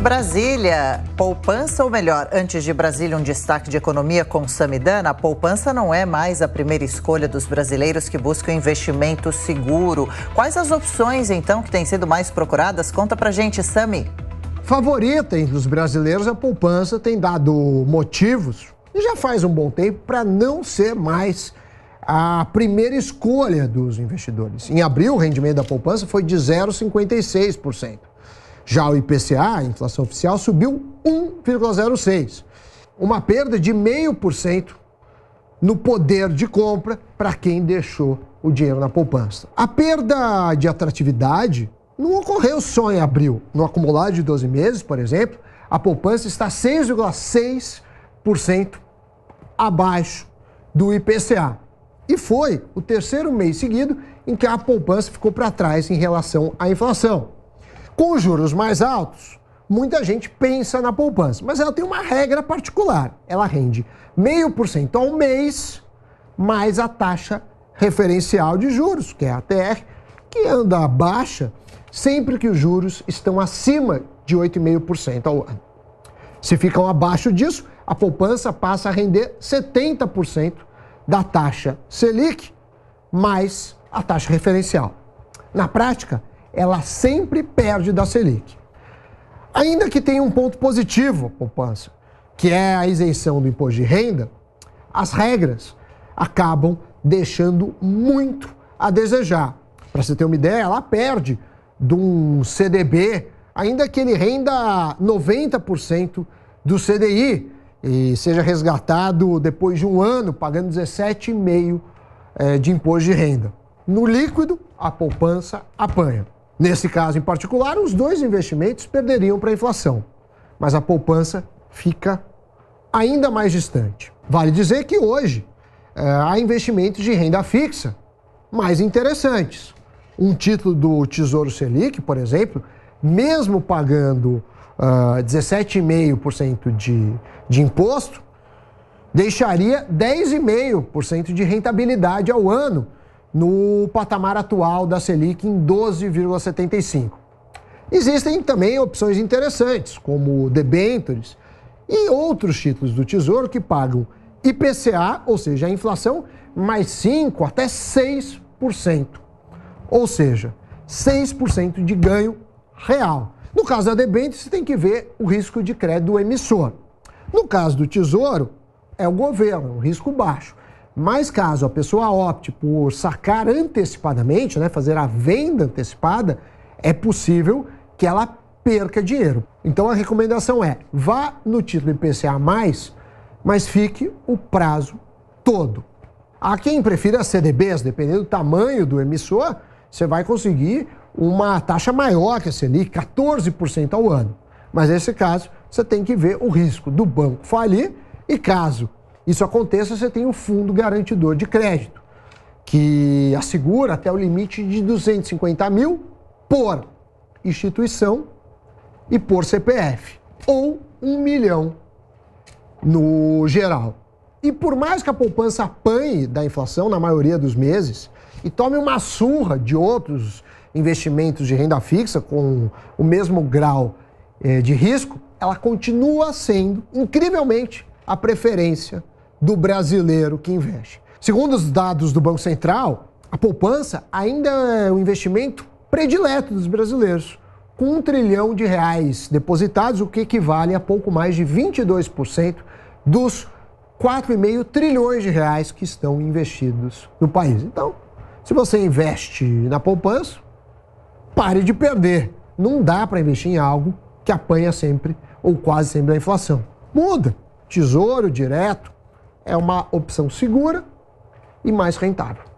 Brasília, poupança, ou melhor, antes de Brasília, um destaque de economia com Samidana. A poupança não é mais a primeira escolha dos brasileiros que buscam investimento seguro. Quais as opções, então, que têm sido mais procuradas? Conta pra gente, Sami. Favorita entre os brasileiros, a poupança tem dado motivos, e já faz um bom tempo, para não ser mais a primeira escolha dos investidores. Em abril, o rendimento da poupança foi de 0,56%. Já o IPCA, a inflação oficial, subiu 1,06, uma perda de 0,5% no poder de compra para quem deixou o dinheiro na poupança. A perda de atratividade não ocorreu só em abril. No acumulado de 12 meses, por exemplo, a poupança está 6,6% abaixo do IPCA. E foi o terceiro mês seguido em que a poupança ficou para trás em relação à inflação. Com os juros mais altos, muita gente pensa na poupança, mas ela tem uma regra particular. Ela rende 0,5% ao mês, mais a taxa referencial de juros, que é a TR, que anda baixa sempre que os juros estão acima de 8,5% ao ano. Se ficam abaixo disso, a poupança passa a render 70% da taxa Selic mais a taxa referencial. Na prática, ela sempre perde da Selic. Ainda que tenha um ponto positivo a poupança, que é a isenção do imposto de renda, as regras acabam deixando muito a desejar. Para você ter uma ideia, ela perde de um CDB, ainda que ele renda 90% do CDI e seja resgatado depois de um ano, pagando 17,5% eh, de imposto de renda. No líquido, a poupança apanha. Nesse caso em particular, os dois investimentos perderiam para a inflação, mas a poupança fica ainda mais distante. Vale dizer que hoje é, há investimentos de renda fixa mais interessantes. Um título do Tesouro Selic, por exemplo, mesmo pagando uh, ah, 17,5% de, de imposto, deixaria 10,5% de rentabilidade ao ano no patamar atual da Selic em 12,75. Existem também opções interessantes, como debêntures e outros títulos do Tesouro que pagam IPCA, ou seja, a inflação, mais 5 até 6%. Ou seja, 6% de ganho real. No caso da debênture, você tem que ver o risco de crédito do emissor. No caso do Tesouro, é o governo, é um risco baixo. Mas caso a pessoa opte por sacar antecipadamente, né, fazer a venda antecipada, é possível que ela perca dinheiro. Então a recomendação é: vá no título IPCA, mas fique o prazo todo. Há quem prefira CDBs, dependendo do tamanho do emissor, você vai conseguir uma taxa maior que a Selic, 14% ao ano. Mas nesse caso, você tem que ver o risco do banco falir e caso isso aconteça, você tem um fundo garantidor de crédito, que assegura até o limite de 250 mil por instituição e por CPF, ou um milhão no geral. E por mais que a poupança apanhe da inflação na maioria dos meses e tome uma surra de outros investimentos de renda fixa com o mesmo grau eh, de risco, ela continua sendo, incrivelmente, a preferência do brasileiro que investe. Segundo os dados do Banco Central, a poupança ainda é o investimento predileto dos brasileiros, com um trilhão de reais depositados, o que equivale a pouco mais de 22% dos 4,5 trilhões de reais que estão investidos no país. Então, se você investe na poupança, pare de perder. Não dá para investir em algo que apanha sempre ou quase sempre a inflação. Muda. Tesouro direto, é uma opção segura e mais rentável.